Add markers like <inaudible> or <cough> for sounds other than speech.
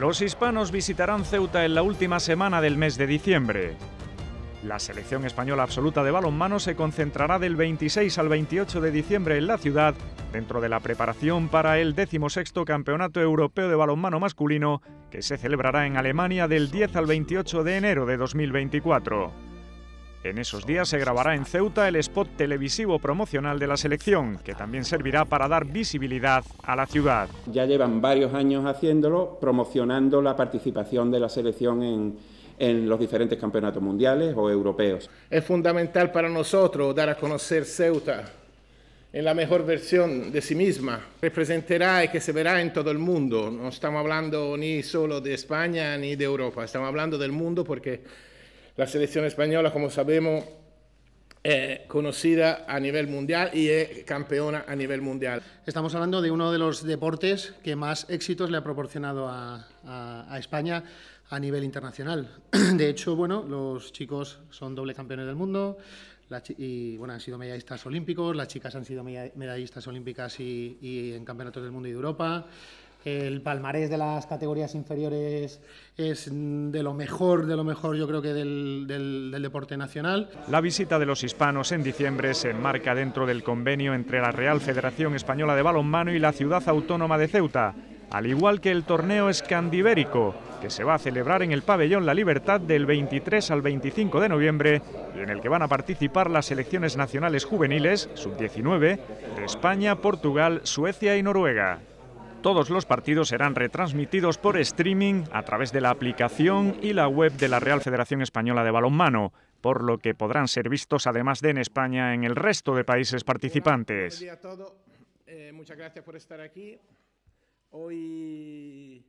Los hispanos visitarán Ceuta en la última semana del mes de diciembre. La selección española absoluta de balonmano se concentrará del 26 al 28 de diciembre en la ciudad, dentro de la preparación para el 16 Campeonato Europeo de Balonmano Masculino, que se celebrará en Alemania del 10 al 28 de enero de 2024. En esos días se grabará en Ceuta el spot televisivo promocional de la selección, que también servirá para dar visibilidad a la ciudad. Ya llevan varios años haciéndolo, promocionando la participación de la selección en, los diferentes campeonatos mundiales o europeos. Es fundamental para nosotros dar a conocer Ceuta en la mejor versión de sí misma. Representará y que se verá en todo el mundo. No estamos hablando ni solo de España ni de Europa, estamos hablando del mundo porque la selección española, como sabemos, es eh, conocida a nivel mundial y es campeona a nivel mundial. Estamos hablando de uno de los deportes que más éxitos le ha proporcionado a, España a nivel internacional. <clears throat> De hecho, bueno, los chicos son doble campeones del mundo y bueno, han sido medallistas olímpicos, las chicas han sido medallistas olímpicas y, y en campeonatos del mundo y de Europa. El palmarés de las categorías inferiores es de lo mejor, de lo mejor yo creo que del, del, deporte nacional. La visita de los hispanos en diciembre se enmarca dentro del convenio entre la Real Federación Española de Balonmano y la ciudad autónoma de Ceuta, al igual que el torneo escandibérico, que se va a celebrar en el pabellón La Libertad del 23 al 25 de noviembre y en el que van a participar las selecciones nacionales juveniles, sub-19, de España, Portugal, Suecia y Noruega. Todos los partidos serán retransmitidos por streaming a través de la aplicación y la web de la Real Federación Española de Balonmano, por lo que podrán ser vistos además de en España en el resto de países participantes. Eh, por estar aquí. Hoy